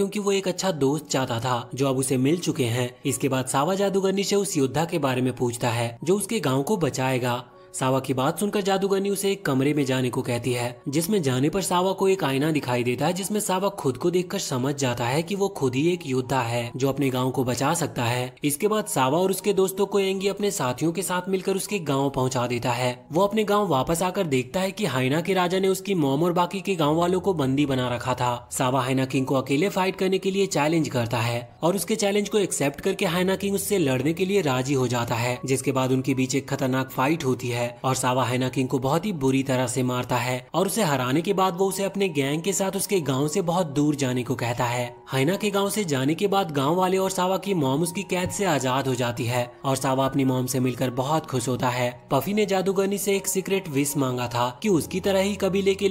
क्योंकि वो एक अच्छा दोस्त चाहता था जो अब उसे मिल चुके हैं इसके बाद सावा जादूगर से उस योद्धा के बारे में पूछता है जो उसके गाँव को बचाएगा सावा की बात सुनकर जादूगरनी उसे एक कमरे में जाने को कहती है जिसमें जाने पर सावा को एक आईना दिखाई देता है जिसमें सावा खुद को देखकर समझ जाता है कि वो खुद ही एक योद्धा है जो अपने गांव को बचा सकता है इसके बाद सावा और उसके दोस्तों को एंगी अपने साथियों के साथ मिलकर उसके गाँव पहुँचा देता है वो अपने गाँव वापस आकर देखता है की हाइना के राजा ने उसकी मोम और बाकी के गाँव वालों को बंदी बना रखा था सावा हाइना किंग को अकेले फाइट करने के लिए चैलेंज करता है और उसके चैलेंज को एक्सेप्ट करके हाइना किंग उससे लड़ने के लिए राजी हो जाता है जिसके बाद उनके बीच एक खतरनाक फाइट होती है है और सावा हैना किंग को बहुत ही बुरी तरह से मारता है और उसे हराने के बाद वो उसे अपने गैंग के साथ उसके गाँव से बहुत दूर जाने को कहता है हैना के गाँव से जाने के बाद गाँव वाले और सावा की मोम उसकी कैद से आजाद हो जाती है और सावा अपनी मोम से मिलकर बहुत खुश होता है पफी ने जादूगरनी से एक सीक्रेट विश मांगा था की उसकी तरह ही कबीले के